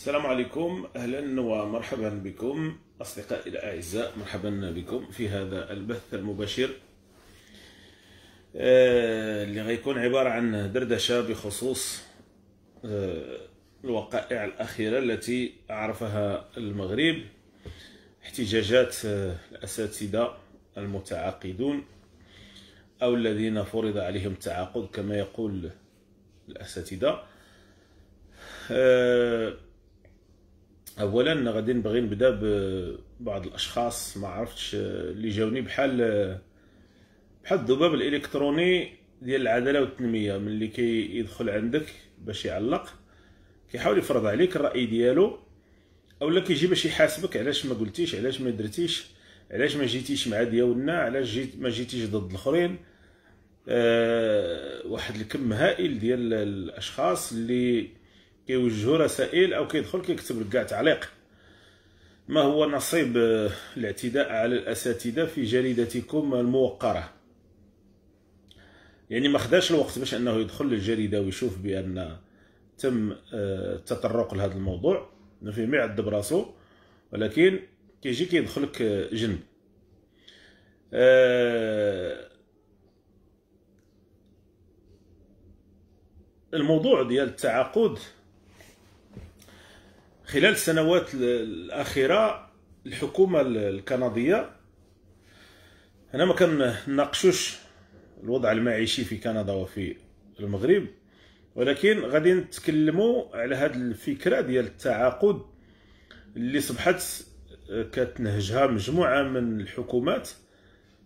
السلام عليكم اهلا ومرحبا بكم اصدقائي الاعزاء مرحبا بكم في هذا البث المباشر آه، اللي غيكون عباره عن دردشه بخصوص آه، الوقائع الاخيره التي عرفها المغرب احتجاجات آه، الاساتذه المتعاقدون او الذين فرض عليهم التعاقد كما يقول الاساتذه اولا غادي نبغي نبدا ببعض الاشخاص ما عرفتش اللي جاوني بحال بحال الذباب الالكتروني ديال العداله والتنميه ملي كيدخل كي عندك باش يعلق كيحاول يفرض عليك الراي ديالو اولا كيجي باش يحاسبك علاش ما قلتيش علاش ما درتيش علاش ما جيتيش مع ديالنا علاش جيت ما جيتيش ضد الاخرين أه واحد الكم هائل ديال الاشخاص اللي كيوجهوا رسائل او كيدخل كيكتب لك كاع تعليق ما هو نصيب الاعتداء على الاساتذه في جريدتكم الموقره يعني ما خداش الوقت باش انه يدخل للجريده ويشوف بان تم آه، التطرق لهذا الموضوع ما فيه ما يعذب راسو ولكن كيجي كيدخلك جن آه، الموضوع ديال التعاقد خلال السنوات الاخيره الحكومه الكنديه هنا ما كنناقشوش الوضع المعيشي في كندا وفي المغرب ولكن غادي نتكلموا على هذه الفكره ديال التعاقد اللي صبحت آه، كتنهجها مجموعه من الحكومات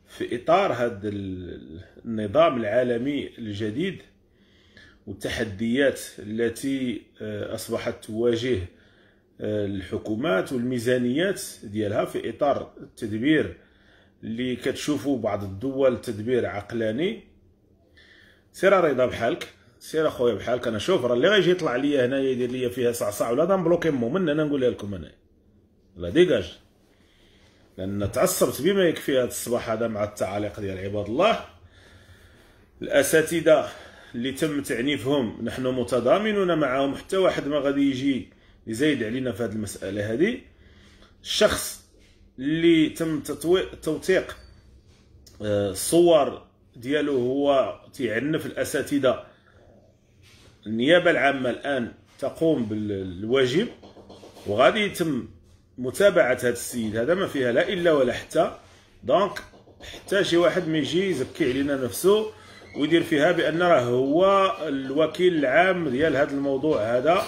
في اطار هذا النظام العالمي الجديد والتحديات التي آه، اصبحت تواجه آه، الحكومات والميزانيات ديالها في اطار التدبير اللي كتشوفوا بعض الدول تدبير عقلاني سير رضا بحالك سير اخويا بحالك انا شوف راه اللي غيجي يطلع ليا هنايا يدير ليا فيها صعصع ولا غنبلوكي مو من انا نقولها لكم انا لا ديجاج لان تعصبت بما يكفي هذا الصباح هذا مع التعاليق ديال عباد الله الاساتذه اللي تم تعنيفهم نحن متضامنون معهم حتى واحد ما غادي يجي يزيد علينا في هذه المساله هذه الشخص اللي تم توثيق الصور آه، ديالو هو تيعنف الاساتذه النيابه العامه الان تقوم بالواجب وغادي يتم متابعه هذا السيد هذا ما فيها لا الا ولا حتى دونك حتى شي واحد ما يجي يزكي علينا نفسه ويدير فيها بان راه هو الوكيل العام ديال هذا الموضوع هذا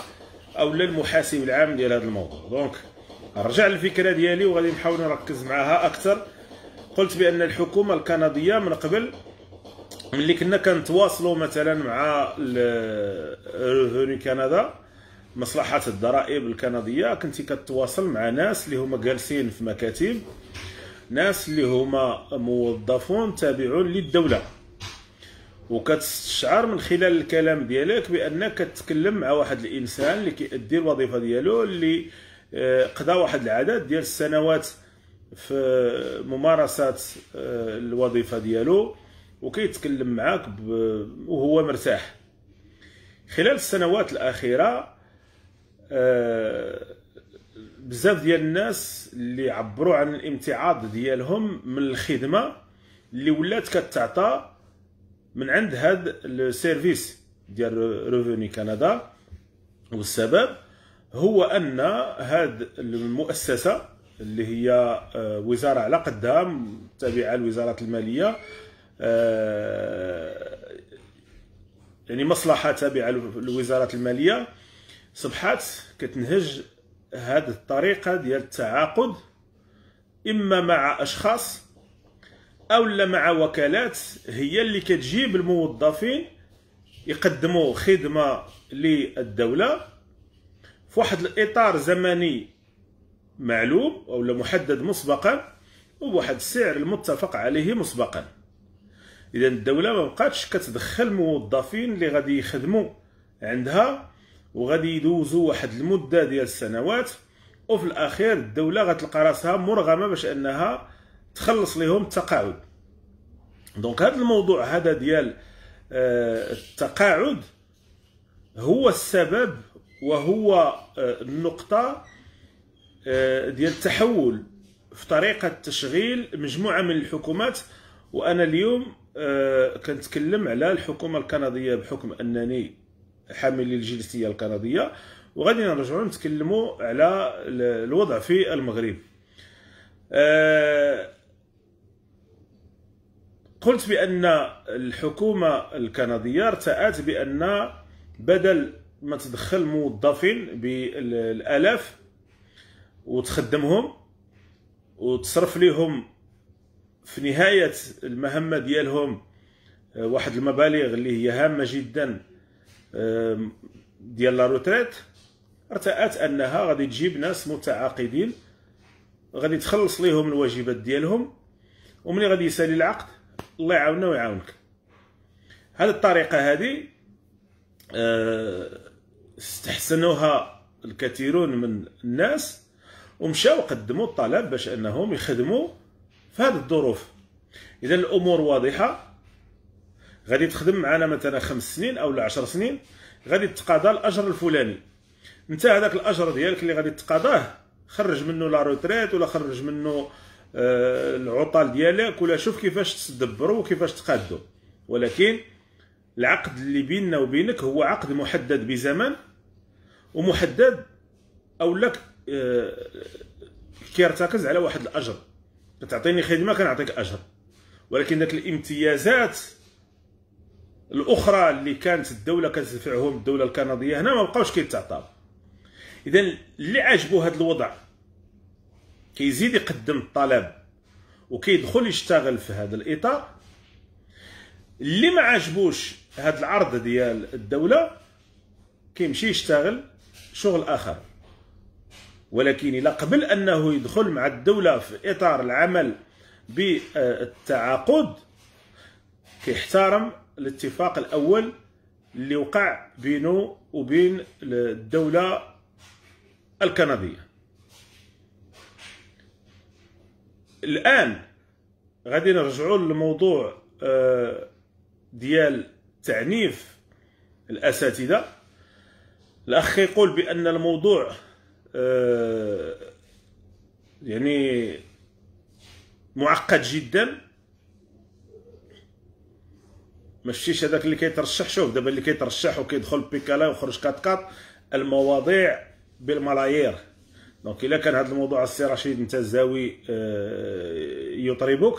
او للمحاسب العام ديال هذا الموضوع دونك نرجع للفكره ديالي وغادي نحاول نركز معها اكثر قلت بان الحكومه الكنديه من قبل ملي كنا كنتواصلوا مثلا مع ريفوني كندا مصلحه الضرائب الكنديه كنتي كتواصل مع ناس اللي هما جالسين في مكاتب ناس اللي هما موظفون تابعون للدوله وكتشعر من خلال الكلام ديالك بانك كتكلم مع واحد الانسان اللي كيأدي الوظيفه ديالو اللي آه، قضى واحد العدد ديال السنوات في ممارسه آه، الوظيفه ديالو وكيتكلم معاك وهو مرتاح خلال السنوات الاخيره آه، بزاف ديال الناس اللي عبروا عن الامتعاض ديالهم من الخدمه اللي ولات كتعطى من عند هاد السيرفيس ديال روفوني كندا والسبب هو ان هاد المؤسسه اللي هي آه، وزاره على قدها تابعه لوزاره الماليه آه، يعني مصلحه تابعه لوزاره الماليه صبحات كتنهج هذه الطريقه ديال التعاقد اما مع اشخاص اولا مع وكالات هي اللي كتجيب الموظفين يقدموا خدمه للدوله في واحد الاطار زمني معلوم او محدد مسبقا وبواحد السعر المتفق عليه مسبقا اذا الدوله ما بقاتش كتدخل موظفين اللي غادي يخدموا عندها وغادي يدوزوا واحد المده ديال السنوات وفي الاخير الدوله غتلقى راسها مرغمه باش انها تخلص لهم التقاعد دونك هذا الموضوع هذا ديال آه، التقاعد هو السبب وهو آه، النقطة آه، ديال التحول في طريقة تشغيل مجموعة من الحكومات وأنا اليوم كنتكلم على الحكومة الكندية بحكم أنني حامل الجنسية الكندية وغادي نرجعو نتكلموا على الوضع في المغرب قلت بان الحكومه الكنديه ارتأت بان بدل ما تدخل موظفين بالالاف وتخدمهم وتصرف لهم في نهايه المهمه ديالهم آه، واحد المبالغ اللي هي هامه جدا ديال لا روتريت ارتأت انها غادي تجيب ناس متعاقدين غادي تخلص ليهم الواجبات ديالهم وملي غادي يسالي العقد الله يعاوننا ويعاونك هذه الطريقه هذه آه، استحسنوها الكثيرون من الناس ومشاو قدموا الطلب باش انهم يخدموا في هذه الظروف اذا الامور واضحه غادي تخدم معنا مثلا خمس سنين او عشر سنين غادي تقاضى الاجر الفلاني انت هذاك الاجر ديالك اللي غادي تقاضاه خرج منه لا روتريت ولا خرج منه آه، العطل ديالك ولا شوف كيفاش تدبروا وكيفاش تقادوا ولكن العقد اللي بيننا وبينك هو عقد محدد بزمن ومحدد او لك آه، كيرتكز على واحد الاجر كتعطيني خدمه كنعطيك اجر ولكن داك الامتيازات الاخرى اللي كانت الدوله كتدفعهم الدوله الكنديه هنا ما بقاوش كيتعطاو اذا اللي عجبو هذا الوضع كيزيد يقدم الطلب وكيدخل يشتغل في هذا الاطار اللي ما عجبوش هذا العرض ديال الدوله كيمشي يشتغل شغل اخر ولكن الى قبل انه يدخل مع الدوله في اطار العمل بالتعاقد كيحترم الاتفاق الاول اللي وقع بينه وبين الدوله الكنديه الان غادي نرجعوا للموضوع آه، ديال تعنيف الاساتذه الاخ يقول بان الموضوع آه، يعني معقد جدا ماشي هذاك اللي كيترشح شوف دابا اللي كيترشح وكيدخل بيكالا ويخرج كات كات المواضيع بالملايير دونك الا كان هذا الموضوع السي رشيد انت الزاوي آه، يطربك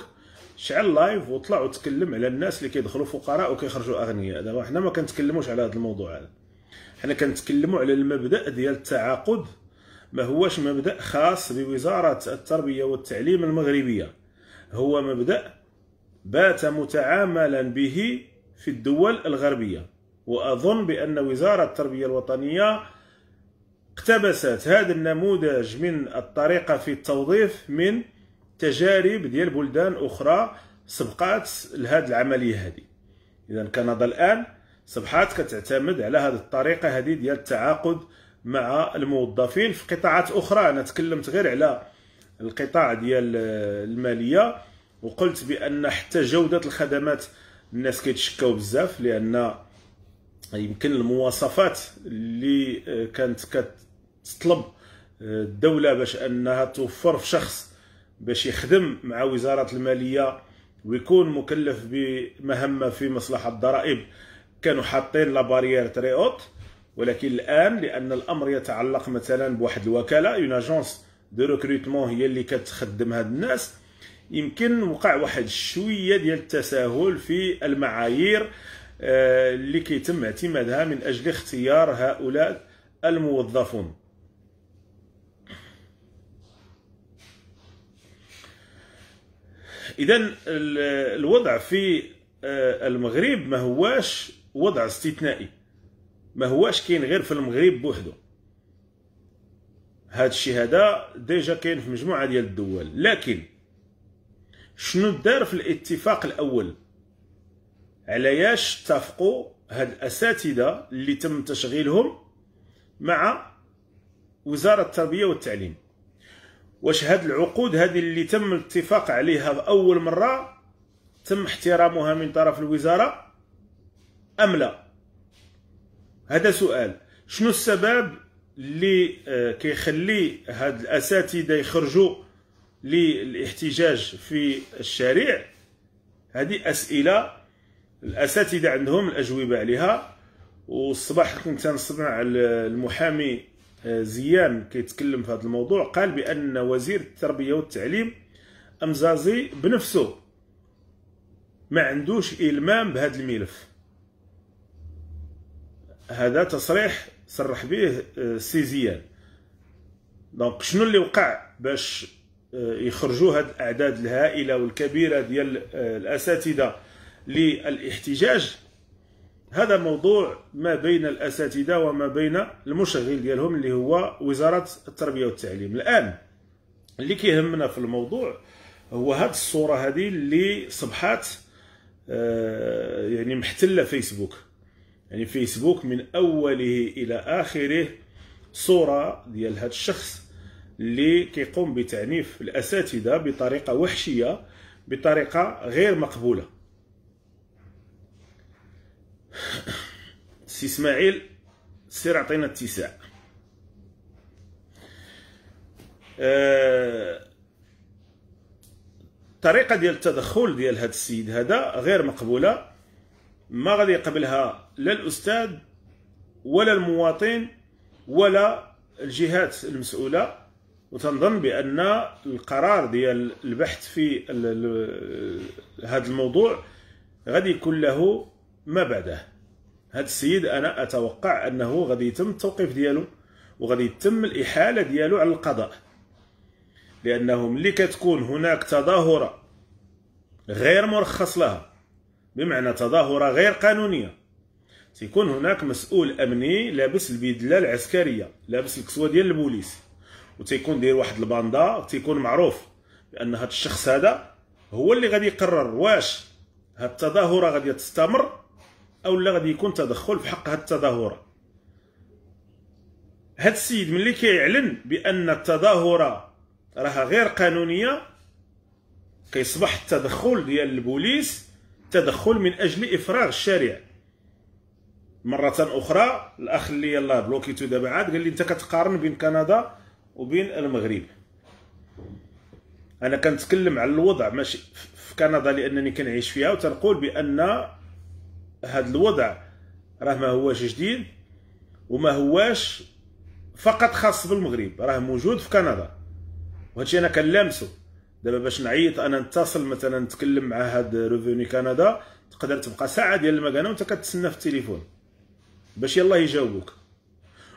شعل لايف وطلع وتكلم على الناس اللي كيدخلوا فقراء وكيخرجوا اغنياء دابا حنا ما كنتكلموش على هذا الموضوع هذا حنا كنتكلموا على المبدا ديال التعاقد ما هوش مبدا خاص بوزاره التربيه والتعليم المغربيه هو مبدا بات متعاملا به في الدول الغربيه واظن بان وزاره التربيه الوطنيه اقتبست هذا النموذج من الطريقه في التوظيف من تجارب ديال بلدان اخرى سبقات لهذه العمليه هذه اذا كندا الان صبحات كتعتمد على هذه الطريقه هذه ديال التعاقد مع الموظفين في قطاعات اخرى انا تكلمت غير على القطاع ديال الماليه وقلت بان حتى جوده الخدمات الناس كيتشكاو بزاف لان يمكن المواصفات اللي كانت كت تطلب آه، الدوله باش انها توفر في شخص باش يخدم مع وزاره الماليه ويكون مكلف بمهمه في مصلحه الضرائب كانوا حاطين لاباريير تري اوت ولكن الان لان الامر يتعلق مثلا بواحد الوكاله اون اجونس دو ريكروتمون هي اللي كتخدم هاد الناس يمكن وقع واحد شويه ديال التساهل في المعايير آه، اللي كيتم اعتمادها من اجل اختيار هؤلاء الموظفون اذا الوضع في آه، المغرب ما هواش وضع استثنائي ما هواش كاين غير في المغرب بوحدو هذا الشيء هذا ديجا كاين في مجموعه ديال الدول لكن شنو دار في الاتفاق الاول علاش اتفقوا هاد الاساتذه اللي تم تشغيلهم مع وزاره التربيه والتعليم واش هاد العقود هذه اللي تم الاتفاق عليها اول مره تم احترامها من طرف الوزاره ام لا هذا سؤال شنو السبب اللي آه، كيخلي هاد الاساتذه يخرجوا للاحتجاج في الشارع هذه اسئله الاساتذه عندهم الاجوبه عليها والصباح كنت نسمع المحامي زيان كيتكلم في هذا الموضوع قال بان وزير التربيه والتعليم امزازي بنفسه ما عندوش المام بهذا الملف هذا تصريح صرح به السي آه، زيان دونك شنو اللي وقع باش آه، يخرجوا هاد الاعداد الهائله والكبيره ديال آه، الاساتذه للاحتجاج هذا موضوع ما بين الاساتذه وما بين المشغل ديالهم اللي هو وزاره التربيه والتعليم الان اللي كيهمنا في الموضوع هو هاد الصوره هذه اللي صبحات آه يعني محتله فيسبوك يعني فيسبوك من اوله الى اخره صوره ديال هاد الشخص اللي كيقوم بتعنيف الاساتذه بطريقه وحشيه بطريقه غير مقبوله سي اسماعيل سير عطينا اتساع أه الطريقه ديال التدخل ديال هذا السيد هذا غير مقبوله ما غادي يقبلها لا الاستاذ ولا المواطن ولا الجهات المسؤوله وتنظن بان القرار ديال البحث في هذا الموضوع غادي يكون له ما بعده هذا السيد انا اتوقع انه غادي يتم التوقيف ديالو وغادي يتم الاحاله ديالو على القضاء لانه ملي كتكون هناك تظاهره غير مرخص لها بمعنى تظاهره غير قانونيه تيكون هناك مسؤول امني لابس البدله العسكريه لابس الكسوه ديال البوليس وتيكون داير واحد الباندا تيكون معروف بان هذا الشخص هذا هو اللي غادي يقرر واش هاد التظاهره غادي تستمر او لا غادي يكون تدخل في حق هاد التظاهره هاد السيد ملي كيعلن بان التظاهره راها غير قانونيه كيصبح التدخل ديال البوليس تدخل من اجل افراغ الشارع مره اخرى الاخ اللي يلاه بلوكيتو دابا عاد قال لي انت كتقارن بين كندا وبين المغرب انا كنتكلم على الوضع ماشي في كندا لانني كنعيش فيها وتنقول بان هذا الوضع راه ما هوش جديد وما هوش فقط خاص بالمغرب راه موجود في كندا وهادشي انا كنلامسو دابا باش نعيط انا نتصل مثلا نتكلم مع هاد روفوني كندا تقدر تبقى ساعه ديال المكانه وانت كتسنى في التليفون باش يلاه يجاوبوك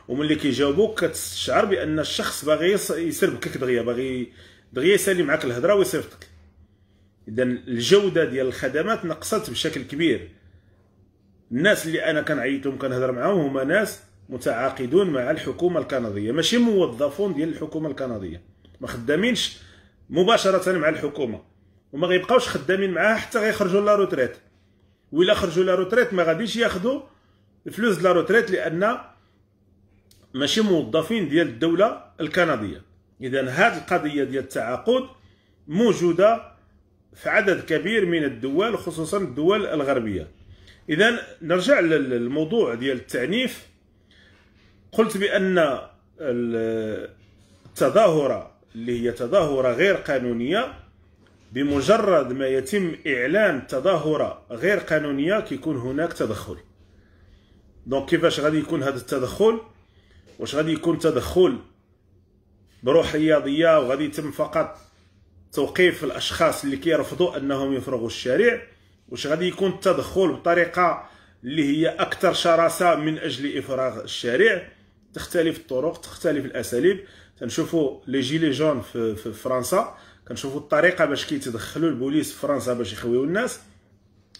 وملي كيجاوبوك كتشعر بان الشخص باغي يسربكك دغيا باغي دغيا يسالي معاك الهضره ويصيفطك اذا الجوده ديال الخدمات نقصت بشكل كبير الناس اللي انا كنعيطهم كنهضر معاهم هما ناس متعاقدون مع الحكومه الكنديه ماشي موظفون ديال الحكومه الكنديه ما خدامينش مباشره مع الحكومه وما غيبقاوش خدامين معاها حتى غيخرجوا لا روتريت ولا خرجوا لا روتريت ما غاديش ياخذوا الفلوس ديال لا روتريت لان ماشي موظفين ديال الدوله الكنديه اذا هذه القضيه ديال التعاقد موجوده في عدد كبير من الدول خصوصا الدول الغربيه اذا نرجع للموضوع ديال التعنيف قلت بان التظاهره اللي هي تظاهره غير قانونيه بمجرد ما يتم اعلان تظاهره غير قانونيه كيكون هناك تدخل دونك كيفاش غادي يكون هذا التدخل واش غادي يكون تدخل بروح رياضيه وغادي يتم فقط توقيف الاشخاص اللي كيرفضوا انهم يفرغوا الشارع واش غادي يكون التدخل بطريقه اللي هي اكثر شراسه من اجل افراغ الشارع تختلف الطرق تختلف الاساليب تنشوفوا لي جيلي جون في, في فرنسا كنشوفوا الطريقه باش كيتدخلوا البوليس في فرنسا باش يخويو الناس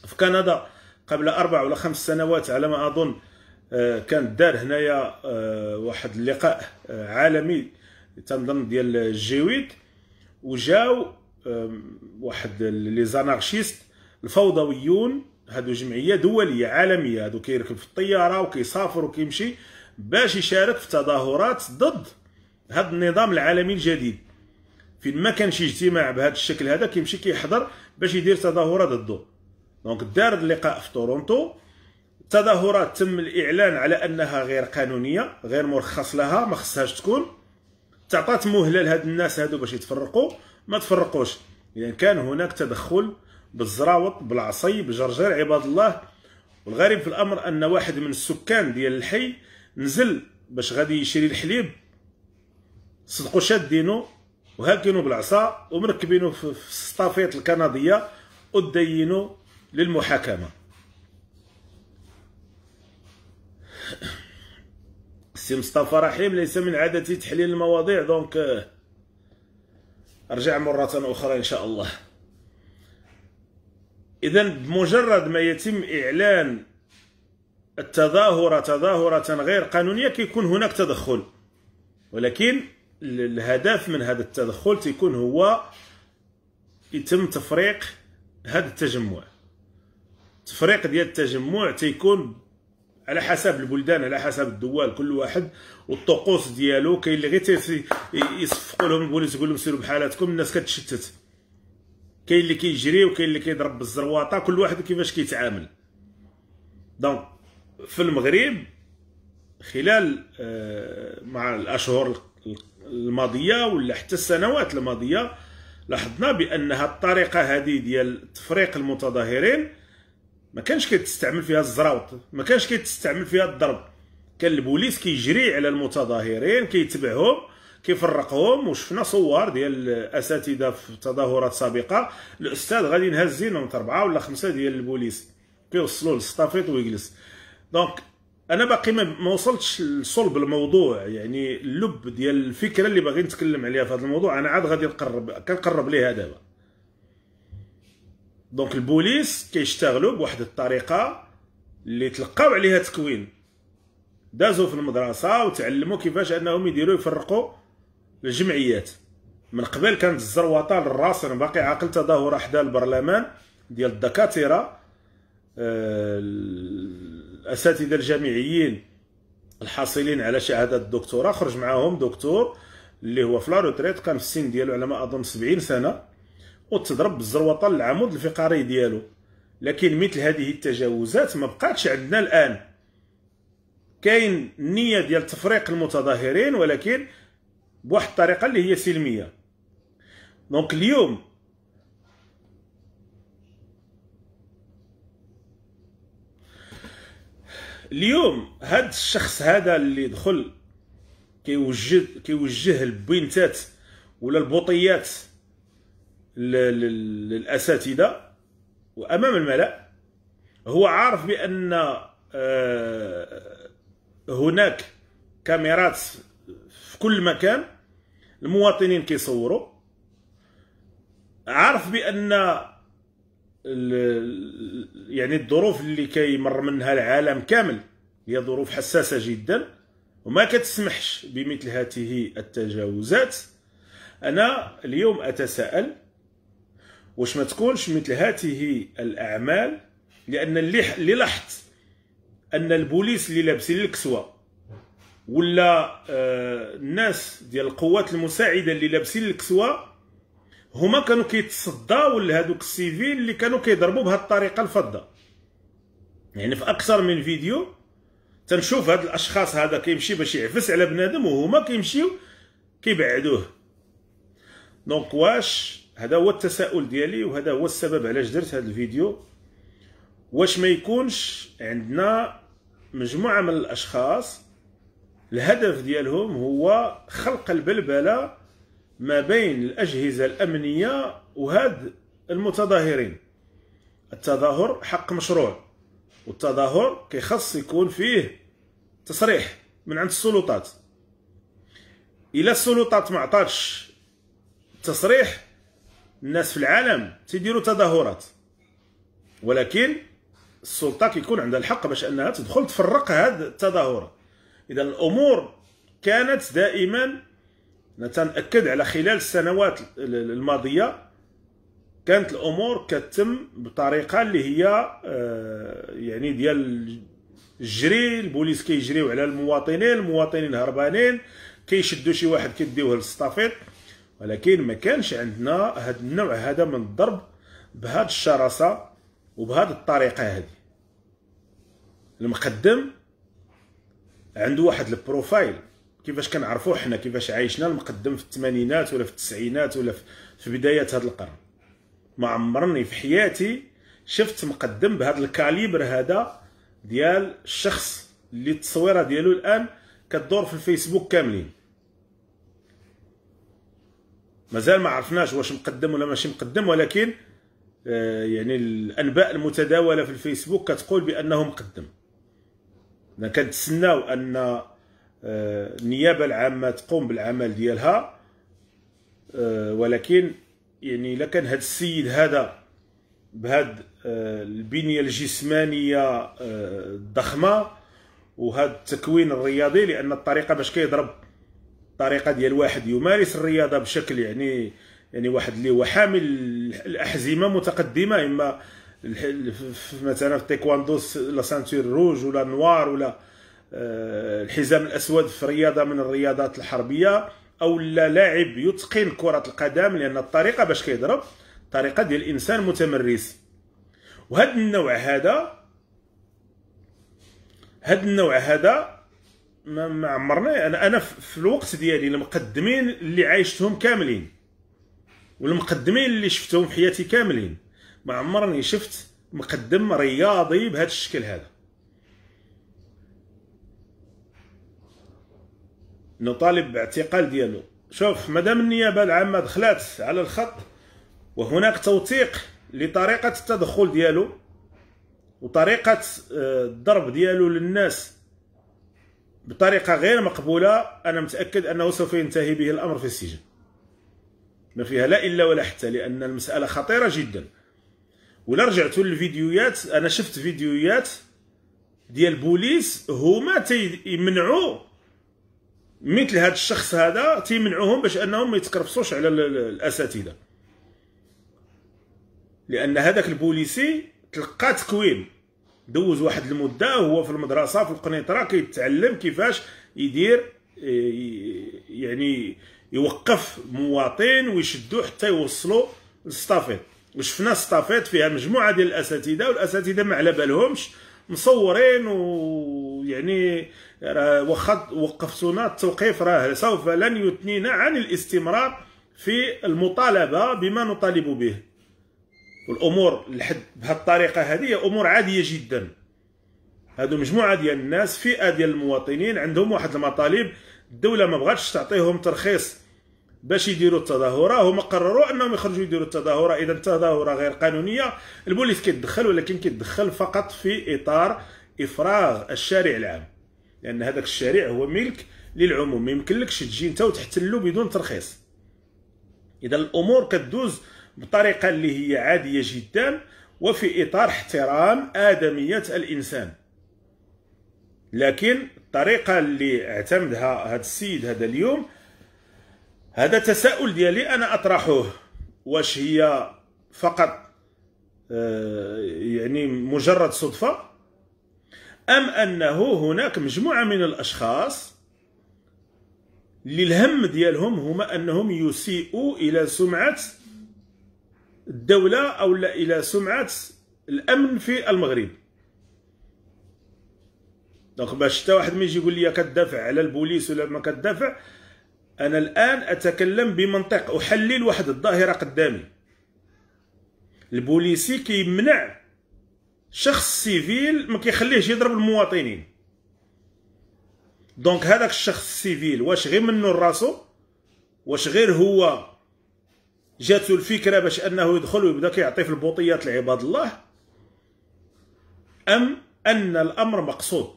في كندا قبل اربع ولا خمس سنوات على ما اظن آه، كان دار هنايا آه، واحد اللقاء آه، عالمي تنظن ديال الجيويد وجاو واحد لي زانارشيست الفوضويون هادو جمعيه دوليه عالميه هادو كيركب في الطياره وكيسافر وكيمشي باش يشارك في تظاهرات ضد هاد النظام العالمي الجديد فين ما كان شي اجتماع بهذا الشكل هذا كيمشي كيحضر باش يدير تظاهره ضده دونك دار اللقاء في تورونتو التظاهرات تم الاعلان على انها غير قانونيه غير مرخص لها ما خصهاش تكون تعطات مهله لهاد الناس هادو باش يتفرقوا ما تفرقوش لان يعني كان هناك تدخل بالزراوط بالعصي بجرجر عباد الله والغريب في الامر ان واحد من السكان ديال الحي نزل باش غادي يشري الحليب صدقوا شادينو وهاكينو بالعصا ومركبينو في السطافيط الكنديه ودينو للمحاكمه سي مصطفى رحيم ليس من عادتي تحليل المواضيع دونك آه، ارجع مره اخرى ان شاء الله إذا بمجرد ما يتم إعلان التظاهرة تظاهرة غير قانونية كيكون هناك تدخل ولكن الهدف من هذا التدخل تيكون هو يتم تفريق هذا التجمع التفريق ديال التجمع تيكون على حسب البلدان على حسب الدول كل واحد والطقوس ديالو كاين اللي غير يصفقوا لهم البوليس يقول لهم سيروا بحالاتكم الناس كتشتت كاين اللي كيجري وكاين اللي كيضرب بالزرواطه كل واحد كيفاش كيتعامل دونك في المغرب خلال آه، مع الاشهر الماضيه ولا حتى السنوات الماضيه لاحظنا بانها الطريقه هذه ديال تفريق المتظاهرين ما كانش كيتستعمل فيها الزراوط ما كانش كيتستعمل فيها الضرب كان البوليس كيجري على المتظاهرين كيتبعهم كيف فرقهم وشفنا صور ديال الاساتذه في تظاهرات سابقه الاستاذ غادي من اربعه ولا خمسه ديال البوليس كيوصلوا للسطافيط ويجلس دونك انا باقي ما وصلتش لصلب الموضوع يعني اللب ديال الفكره اللي باغي نتكلم عليها في هذا الموضوع انا عاد غادي نقرب كنقرب ليها دابا دونك البوليس كيشتغلوا بواحد الطريقه اللي تلقاو عليها تكوين دازوا في المدرسه وتعلموا كيفاش انهم يديروا يفرقوا الجمعيات من قبل كانت الزروطه للراس انا باقي عاقل تظاهر حدا البرلمان ديال الدكاتره آه، الاساتذه الجامعيين الحاصلين على شهاده الدكتوراه خرج معاهم دكتور اللي هو في لاروتريت كان في السن ديالو على ما اظن 70 سنه وتضرب بالزروطه للعمود الفقري ديالو لكن مثل هذه التجاوزات ما بقاتش عندنا الان كاين النيه ديال تفريق المتظاهرين ولكن بواحد الطريقه اللي هي سلميه دونك اليوم اليوم هاد الشخص هذا اللي دخل كيوجه كيوجه البوينتات ولا البوطيات للاساتذه وامام الملا هو عارف بان آه، هناك كاميرات كل مكان المواطنين كيصوروا عارف بان يعني الظروف اللي كيمر منها العالم كامل هي ظروف حساسه جدا وما كتسمحش بمثل هذه التجاوزات انا اليوم اتساءل واش ما تكونش مثل هذه الاعمال لان اللي لاحظت ان البوليس اللي لابسين الكسوه ولا الناس آه، ديال القوات المساعده اللي لابسين الكسوه هما كانوا كيتصداو لهذوك السيفيل اللي كانوا كيضربوا بهذه الطريقه الفضه يعني في اكثر من فيديو تنشوف هاد الاشخاص هذا كيمشي باش يعفس على بنادم وهما كيمشيو كيبعدوه دونك واش هذا هو التساؤل ديالي وهذا هو السبب علاش درت هذا الفيديو واش ما يكونش عندنا مجموعه من الاشخاص الهدف ديالهم هو خلق البلبله ما بين الاجهزه الامنيه وهاد المتظاهرين التظاهر حق مشروع والتظاهر كيخص يكون فيه تصريح من عند السلطات الا السلطات ما عطاتش تصريح الناس في العالم تيديروا تظاهرات ولكن السلطه كيكون عندها الحق باش انها تدخل تفرق هاد التظاهرات اذا الامور كانت دائما نتاكد على خلال السنوات الماضيه كانت الامور كتم بطريقه اللي هي آه، يعني ديال الجري البوليس كيجريو على المواطنين المواطنين هربانين كيشدوا شي واحد كيديوه للسطافيط ولكن ما كانش عندنا هذا النوع هذا من الضرب بهذه الشراسه وبهذه الطريقه هذه المقدم عنده واحد البروفايل كيفاش كنعرفوا حنا كيفاش عايشنا المقدم في الثمانينات ولا في التسعينات ولا في بدايه هذا القرن ما عمرني في حياتي شفت مقدم بهذا الكاليبر هذا ديال الشخص اللي التصويره ديالو الان كتدور في الفيسبوك كاملين مازال ما عرفناش واش مقدم ولا ماشي مقدم ولكن آه، يعني الانباء المتداوله في الفيسبوك كتقول بانه مقدم كنتسناو ان آه، النيابه العامه تقوم بالعمل ديالها آه، ولكن يعني الا كان هذا السيد هذا بهذا آه، البنيه الجسمانيه الضخمه وهذا التكوين الرياضي لان الطريقه باش كيضرب الطريقه ديال واحد يمارس الرياضه بشكل يعني يعني واحد اللي هو حامل الاحزمه متقدمه اما مثلا في التايكواندو لا سانتور روج ولا نوار ولا آه، الحزام الاسود في رياضه من الرياضات الحربيه او لا لاعب يتقن كره القدم لان الطريقه باش كيضرب طريقه ديال الانسان متمرس وهذا النوع هذا هذا النوع هذا ما عمرنا انا انا في الوقت ديالي المقدمين اللي عايشتهم كاملين والمقدمين اللي شفتهم في حياتي كاملين ما عمرني شفت مقدم رياضي بهذا الشكل هذا نطالب باعتقال ديالو شوف مدام النيابه العامه دخلت على الخط وهناك توثيق لطريقه التدخل ديالو وطريقه آه، الضرب ديالو للناس بطريقه غير مقبوله انا متاكد انه سوف ينتهي به الامر في السجن ما فيها لا الا ولا حتى لان المساله خطيره جدا ولا رجعتوا للفيديوهات انا شفت فيديوهات ديال بوليس هما تيمنعوا مثل هذا الشخص هذا تيمنعوهم باش انهم ما يتكرفصوش على الاساتذه لان هذاك البوليسي تلقى تكوين دوز واحد المده وهو في المدرسه في القنيطره كيتعلم كيفاش يدير يعني يوقف مواطن ويشدو حتى يوصلو للصطافيط وشفنا استافيت فيها مجموعه ديال الاساتذه والاساتذه ما على بالهمش مصورين ويعني واخا وقفتونا التوقيف راه سوف لن يثنينا عن الاستمرار في المطالبه بما نطالب به والامور لحد بهذه الطريقه هذه امور عاديه جدا هادو مجموعه ديال الناس فئه ديال المواطنين عندهم واحد المطالب الدوله ما بغاتش تعطيهم ترخيص باش يديروا التظاهره هما قرروا انهم يخرجوا يديروا التظاهره اذا التظاهره غير قانونيه البوليس كيتدخل ولكن كيتدخل فقط في اطار افراغ الشارع العام لان هذاك الشارع هو ملك للعموم يمكن يمكنلكش تجي انت وتحتلو بدون ترخيص اذا الامور كدوز بطريقه اللي هي عاديه جدا وفي اطار احترام ادميه الانسان لكن الطريقه اللي اعتمدها هذا السيد هذا اليوم هذا تساؤل ديالي انا اطرحه واش هي فقط آه، يعني مجرد صدفه ام انه هناك مجموعه من الاشخاص اللي الهم ديالهم هما انهم يسيئوا الى سمعه الدوله او لا الى سمعه الامن في المغرب دونك باش حتى واحد ما يجي يقول لي كدافع على البوليس ولا ما كدافع أنا الآن أتكلم بمنطق أحلل واحد الظاهرة قدامي البوليسي كيمنع شخص سيفيل ما كيخليهش يضرب المواطنين دونك هذاك الشخص السيفيل واش غير منه راسو واش غير هو جاتو الفكره باش انه يدخل ويبدا كيعطي في البوطيات لعباد الله ام ان الامر مقصود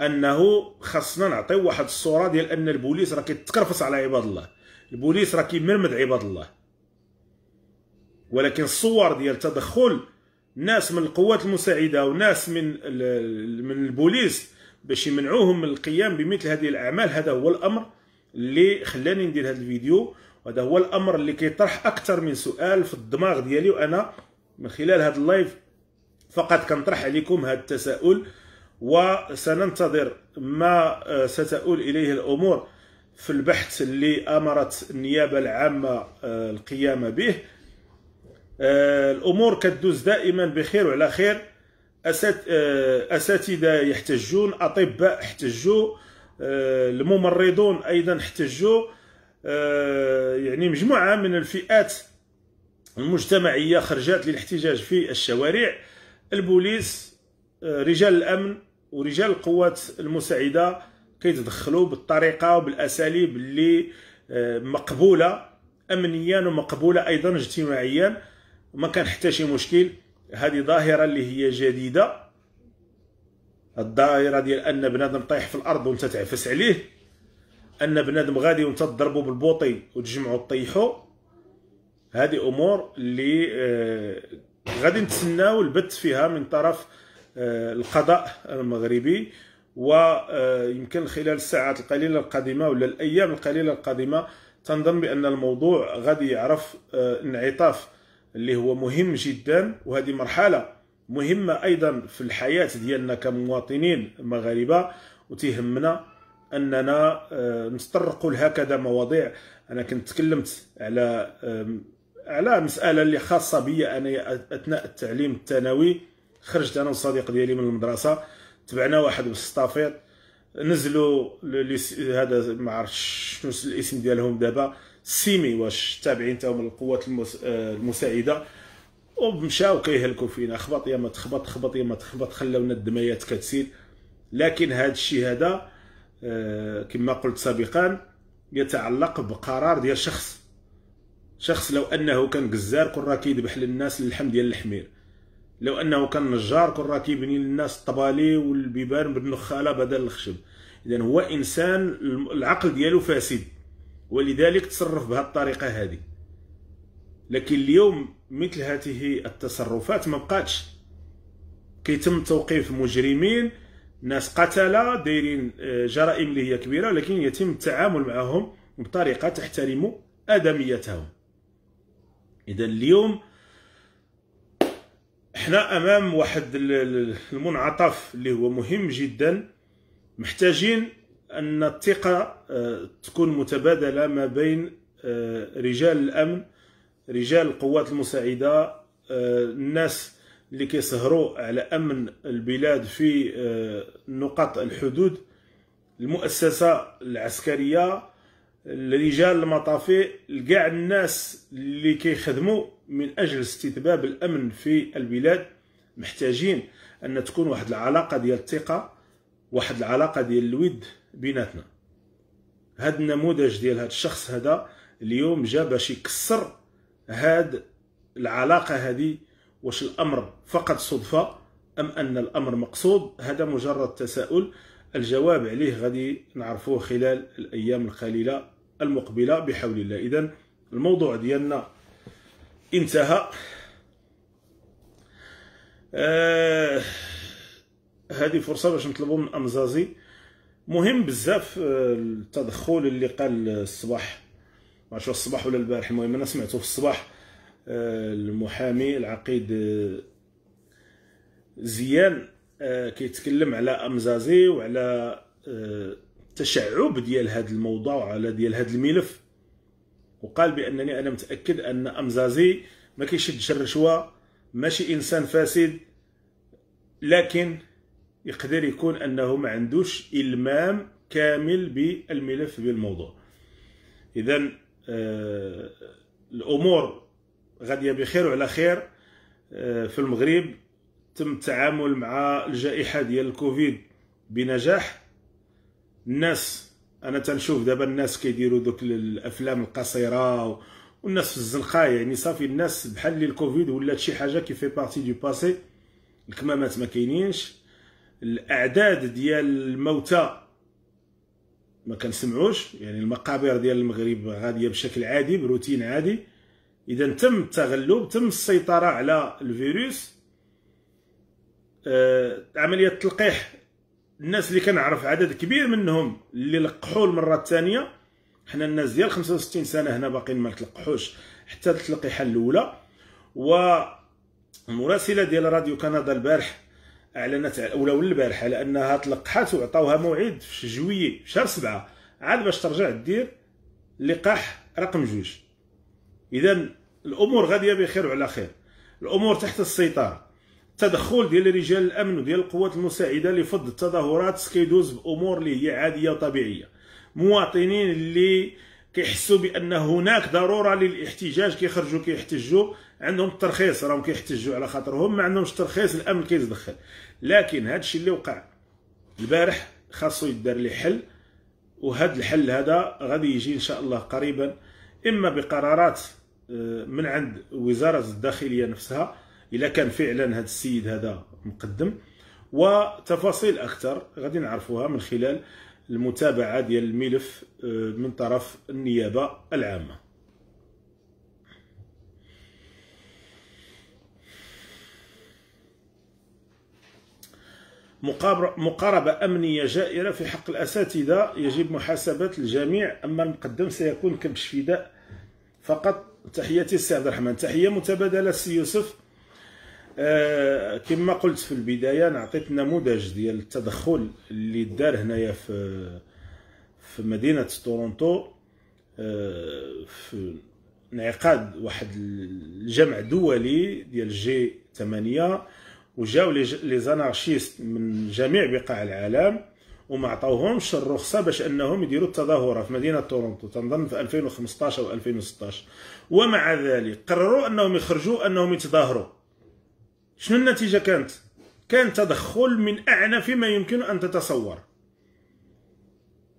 انه خاصنا نعطيو واحد الصوره ديال ان البوليس راه كيتقرفص على عباد الله البوليس راه كيمرمد عباد الله ولكن الصور ديال تدخل ناس من القوات المساعده وناس من من البوليس باش يمنعوهم من القيام بمثل هذه الاعمال هذا هو الامر اللي خلاني ندير هذا الفيديو وهذا هو الامر اللي كيطرح اكثر من سؤال في الدماغ ديالي وانا من خلال هذا اللايف فقط كنطرح عليكم هذا التساؤل وسننتظر ما آه، ستؤول اليه الامور في البحث اللي امرت النيابه العامه آه، القيام به آه، الامور كدوز دائما بخير وعلى خير اساتذه يحتجون اطباء احتجوا الممرضون ايضا احتجوا يعني مجموعه من الفئات المجتمعيه خرجت للاحتجاج في الشوارع البوليس رجال الامن ورجال القوات المساعده كيتدخلوا بالطريقه وبالاساليب اللي آه، مقبوله امنيا ومقبوله ايضا اجتماعيا وما كان حتى شي مشكل هذه ظاهره اللي هي جديده الظاهره ديال ان بنادم طايح في الارض وانت تعفس عليه ان بنادم غادي وانت تضربو بالبوطي وتجمعوا طيحو هذه امور اللي آه، غادي نتسناو البت فيها من طرف آه، القضاء المغربي ويمكن خلال الساعات القليلة القادمة ولا الأيام القليلة القادمة تنظن بأن الموضوع غادي يعرف آه، انعطاف اللي هو مهم جدا وهذه مرحلة مهمة أيضا في الحياة ديالنا كمواطنين مغاربة وتهمنا أننا آه، نتطرقوا لهكذا مواضيع أنا كنت تكلمت على على مسألة اللي خاصة بي أنا أثناء التعليم الثانوي خرجت انا والصديق ديالي من المدرسه تبعنا واحد مستفيض نزلوا هذا ما عرفتش شنو الاسم ديالهم دابا سيمي واش تابعين تاهم القوات المس... آه، المساعده ومشاو كيهلكوا فينا خبط يا ما تخبط خبط يا ما تخبط خلاونا الدميات كتسيل لكن هذا الشيء هذا آه، كما قلت سابقا يتعلق بقرار ديال شخص شخص لو انه كان جزار كون راه كيذبح للناس اللحم ديال الحمير لو انه كان نجار كان راه كيبني للناس الطبالي والبيبان بالنخاله بدل الخشب اذا هو انسان العقل ديالو فاسد ولذلك تصرف بهذه الطريقه هذه لكن اليوم مثل هذه التصرفات ما بقاتش كيتم توقيف مجرمين ناس قتله دايرين آه، جرائم اللي هي كبيره لكن يتم التعامل معهم بطريقه تحترم ادميتهم اذا اليوم احنا امام واحد المنعطف اللي هو مهم جدا محتاجين ان الثقه آه، تكون متبادله ما بين آه، رجال الامن رجال القوات المساعده آه، الناس اللي كيسهروا على امن البلاد في نقاط الحدود المؤسسه العسكريه رجال المطافي كاع الناس اللي كيخدموا من اجل استتباب الامن في البلاد محتاجين ان تكون واحد العلاقه ديال الثقه واحد العلاقه ديال الود بيناتنا هذا النموذج ديال هذا الشخص هذا اليوم جا باش يكسر هاد العلاقه هذه واش الامر فقط صدفه ام ان الامر مقصود هذا مجرد تساؤل الجواب عليه غادي نعرفوه خلال الايام القليله المقبله بحول الله اذا الموضوع ديالنا انتهى آه هذه فرصه باش نطلبوا من امزازي مهم بزاف آه، التدخل اللي قال الصباح ما عرفتش الصباح ولا البارح المهم انا سمعته في الصباح آه، المحامي العقيد آه، زيان كيتكلم على امزازي وعلى التشعب ديال هذا الموضوع وعلى ديال هذا الملف وقال بانني انا متاكد ان امزازي ما كيشدش الرشوه ماشي انسان فاسد لكن يقدر يكون انه ما عندوش المام كامل بالملف بالموضوع اذا آه الامور غاديه بخير وعلى خير آه في المغرب تم التعامل مع الجائحه ديال الكوفيد بنجاح الناس انا تنشوف دابا الناس كيديروا دوك الافلام القصيره والناس في الزنقه يعني صافي الناس بحال لي الكوفيد ولات شي حاجه كي في بارتي دو باسي الكمامات ما كاينينش الاعداد ديال الموتى ما كنسمعوش يعني المقابر ديال المغرب غاديه بشكل عادي بروتين عادي اذا تم التغلب تم السيطره على الفيروس آه، عمليه التلقيح الناس اللي كنعرف عدد كبير منهم اللي لقحوا المره الثانيه حنا الناس ديال 65 سنه هنا باقيين ما تلقحوش حتى التلقيحه الاولى و مراسله ديال راديو كندا البارح اعلنت ولا البارح على انها تلقحات وعطاوها موعد في جويي في شهر سبعة عاد باش ترجع دير لقاح رقم جوج اذا الامور غاديه بخير وعلى خير الامور تحت السيطره التدخل ديال رجال الامن وديال القوات المساعده لفض التظاهرات كيدوز بامور اللي هي عاديه وطبيعيه مواطنين اللي كيحسوا بان هناك ضروره للاحتجاج كيخرجوا كيحتجوا عندهم الترخيص راهم كيحتجوا على خاطرهم ما عندهمش ترخيص الامن كيتدخل لكن هذا الشيء اللي وقع البارح خاصو يدار ليه حل وهذا الحل هذا غادي يجي ان شاء الله قريبا اما بقرارات آه، من عند وزاره الداخليه نفسها الا كان فعلا هذا السيد هذا مقدم وتفاصيل اكثر غادي نعرفوها من خلال المتابعه ديال الملف آه، من طرف النيابه العامه مقاربة أمنية جائرة في حق الأساتذة يجب محاسبة الجميع أما المقدم سيكون كبش فداء فقط تحياتي السي عبد الرحمن تحية متبادلة السيد يوسف آه، كما قلت في البدايه انا عطيت نموذج ديال التدخل اللي دار هنايا في في مدينه تورونتو آه، في انعقاد واحد الجمع دولي ديال جي 8 وجاو لي زانارشيست من جميع بقاع العالم وما عطاوهمش الرخصه باش انهم يديروا التظاهره في مدينه تورونتو تنظن في 2015 او 2016 ومع ذلك قرروا انهم يخرجوا انهم يتظاهروا شنو النتيجة كانت؟ كان تدخل من أعنف ما يمكن أن تتصور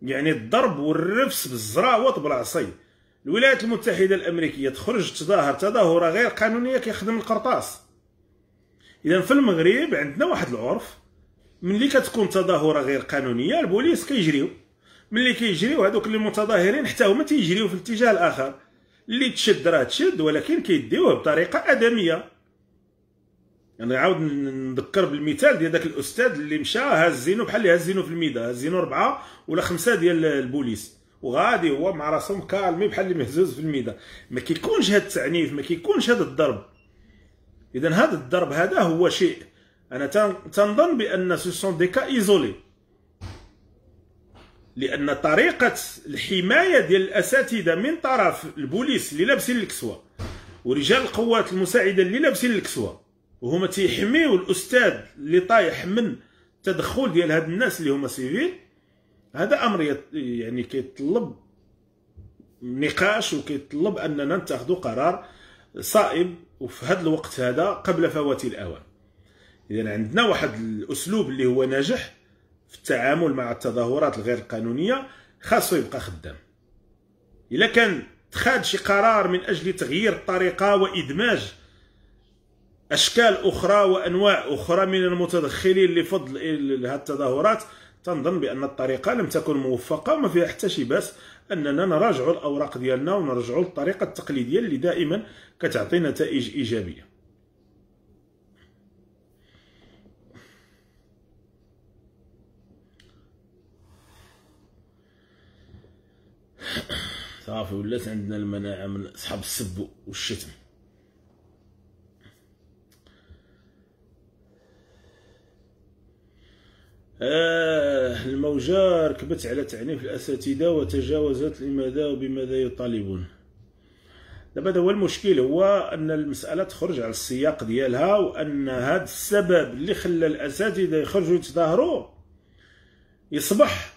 يعني الضرب والرفس بالزراوط بالعصي الولايات المتحدة الأمريكية تخرج تظاهر تظاهرة غير قانونية كيخدم القرطاس إذا في المغرب عندنا واحد العرف ملي كتكون تظاهرة غير قانونية البوليس كيجريو ملي كيجريو هذوك اللي متظاهرين حتى هما تيجريو في الاتجاه الآخر اللي تشد راه تشد ولكن كيديوه بطريقة آدمية يعني عاود نذكر بالمثال ديال ذاك الاستاذ اللي مشى هاز زينو بحال اللي هاز زينو في الميدا هاز زينو اربعه ولا خمسه ديال البوليس وغادي هو مع راسو مكالمي بحال اللي مهزوز في الميدا ما كيكونش هذا التعنيف ما كيكونش هذا الضرب اذا هذا الضرب هذا هو شيء انا تنظن بان سو سون دي كا ايزولي لان طريقه الحمايه ديال الاساتذه من طرف البوليس اللي لابسين الكسوه ورجال القوات المساعده اللي لابسين الكسوه وهما تيحميو الاستاذ اللي طايح من التدخل ديال هاد الناس اللي هما سيفيل هذا امر يعني كيتطلب نقاش وكيتطلب اننا نتاخذوا قرار صائب وفي هذا الوقت هذا قبل فوات الاوان اذا عندنا واحد الاسلوب اللي هو ناجح في التعامل مع التظاهرات الغير قانونيه خاصو يبقى خدام الا كان تخاد شي قرار من اجل تغيير الطريقه وادماج اشكال اخرى وانواع اخرى من المتدخلين لفضل هذه التظاهرات تنظن بان الطريقه لم تكن موفقه وما فيها حتى شي باس اننا نراجع الاوراق ديالنا ونرجع للطريقه التقليديه اللي دائما كتعطي نتائج ايجابيه صافي ولات عندنا المناعه من اصحاب السب والشتم آه الموجة ركبت على تعنيف الأساتذة وتجاوزت لماذا وبماذا يطالبون دابا هذا هو المشكل هو أن المسألة تخرج على السياق ديالها وأن هذا السبب اللي خلى الأساتذة يخرجوا يتظاهروا يصبح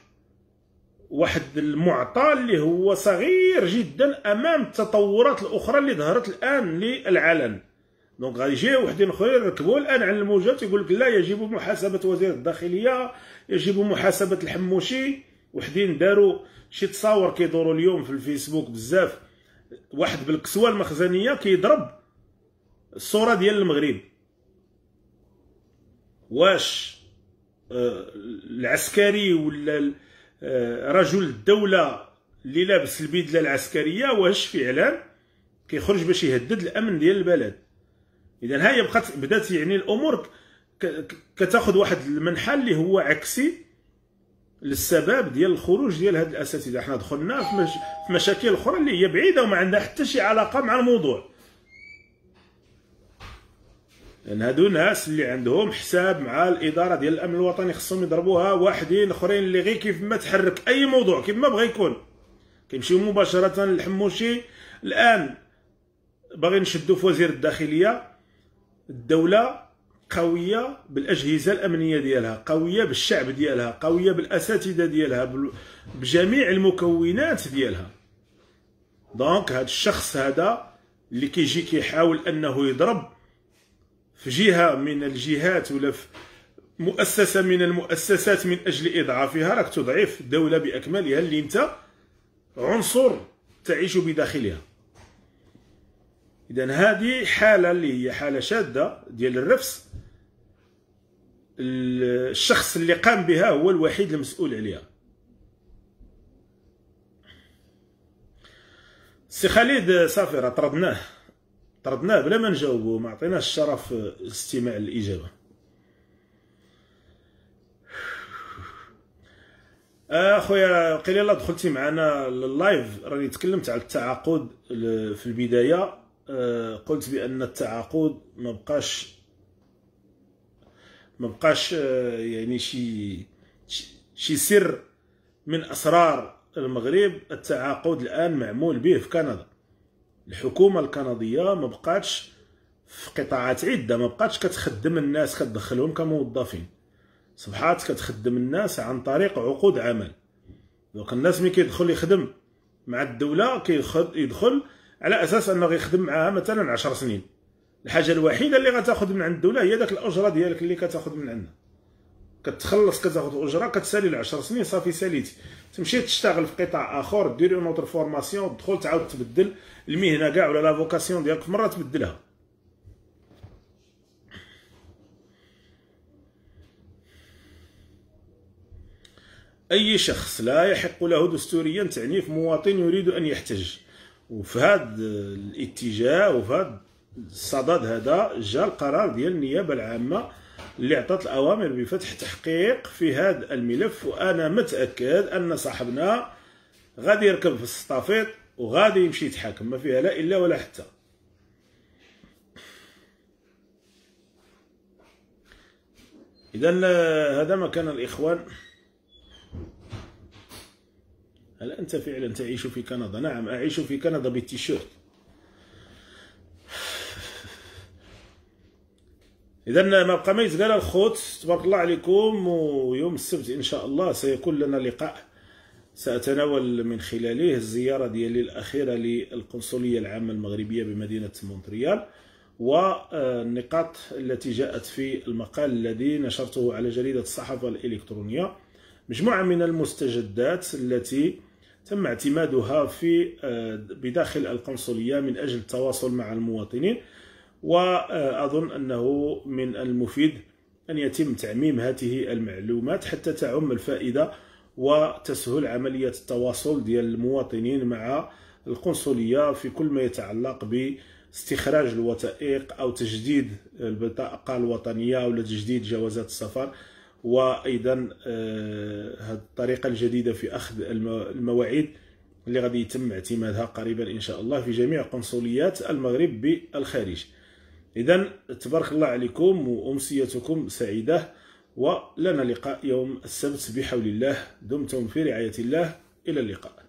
واحد المعطى اللي هو صغير جدا أمام التطورات الأخرى اللي ظهرت الآن للعلن دونك يجي وحدين اخرين يركبوا الان على الموجات يقول لك لا يجب محاسبه وزير الداخليه يجب محاسبه الحموشي وحدين داروا شي تصاور كيدوروا اليوم في الفيسبوك بزاف واحد بالكسوه المخزنيه كيضرب الصوره ديال المغرب واش آه، العسكري ولا آه، رجل الدوله اللي لابس البدله العسكريه واش فعلا كيخرج باش يهدد الامن ديال البلد اذا هاي بقات بدات يعني الامور كتاخذ واحد المنحى اللي هو عكسي للسبب ديال الخروج ديال هاد الاساتذه حنا دخلنا في, مش... في مشاكل اخرى اللي هي بعيده وما عندها حتى شي علاقه مع الموضوع لان هادو ناس اللي عندهم حساب مع الاداره ديال الامن الوطني خصهم يضربوها واحدين اخرين اللي غير كيف ما تحرك اي موضوع كيف ما بغى يكون كيمشيو مباشره للحموشي الان باغي نشدو في وزير الداخليه الدوله قويه بالاجهزه الامنيه ديالها قويه بالشعب ديالها قويه بالاساتذه ديالها بجميع المكونات ديالها دونك هذا الشخص هذا اللي كيجي كيحاول انه يضرب في جهه من الجهات ولا في مؤسسه من المؤسسات من اجل اضعافها راك تضعف الدوله باكملها اللي انت عنصر تعيش بداخلها اذا هذه حاله اللي هي حاله شاده ديال الرفس الشخص اللي قام بها هو الوحيد المسؤول عليها سي خالد صافي راه طردناه طردناه بلا ما نجاوبو ما عطيناش الشرف الاستماع للاجابه اخويا آه، قليلا دخلتي معنا لللايف راني تكلمت على التعاقد في البدايه آه، قلت بان التعاقد ما بقاش ما بقاش آه، يعني شي شي سر من اسرار المغرب التعاقد الان معمول به في كندا الحكومه الكنديه ما بقاتش في قطاعات عده ما بقاتش كتخدم الناس كتدخلهم كموظفين صبحات كتخدم الناس عن طريق عقود عمل دونك الناس ملي كيدخل يخدم مع الدوله كيدخل يدخل على اساس انه غيخدم معاها مثلا 10 سنين الحاجه الوحيده اللي غتاخذ من عند الدوله هي داك الاجره ديالك اللي كتاخذ من عندها كتخلص كتاخذ الاجره كتسالي ل 10 سنين صافي ساليتي تمشي تشتغل في قطاع اخر دير اون اوتر فورماسيون تدخل تعاود تبدل المهنه كاع ولا لافوكاسيون ديالك مره تبدلها اي شخص لا يحق له دستوريا تعنيف مواطن يريد ان يحتج وفي هذا الاتجاه وفي هذا الصدد هذا جاء القرار ديال النيابه العامه اللي عطات الاوامر بفتح تحقيق في هذا الملف وانا متاكد ان صاحبنا غادي يركب في السطافيط وغادي يمشي يتحاكم ما فيها لا الا ولا حتى اذا آه، هذا ما كان الاخوان هل أنت فعلا تعيش في كندا؟ نعم أعيش في كندا بالتيشيرت إذا ما بقى ما يتقال الخوت تبارك الله عليكم ويوم السبت إن شاء الله سيكون لنا لقاء سأتناول من خلاله الزيارة ديالي الأخيرة للقنصلية العامة المغربية بمدينة مونتريال والنقاط التي جاءت في المقال الذي نشرته على جريدة الصحافة الإلكترونية مجموعة من المستجدات التي تم اعتمادها في آه، بداخل القنصلية من أجل التواصل مع المواطنين وأظن أنه من المفيد أن يتم تعميم هذه المعلومات حتى تعم الفائدة وتسهل عملية التواصل ديال المواطنين مع القنصلية في كل ما يتعلق باستخراج الوثائق أو تجديد البطاقة الوطنية أو تجديد جوازات السفر وايضا هذه آه، الطريقه الجديده في اخذ المواعيد اللي غادي يتم اعتمادها قريبا ان شاء الله في جميع قنصليات المغرب بالخارج اذا تبارك الله عليكم وامسيتكم سعيده ولنا لقاء يوم السبت بحول الله دمتم في رعايه الله الى اللقاء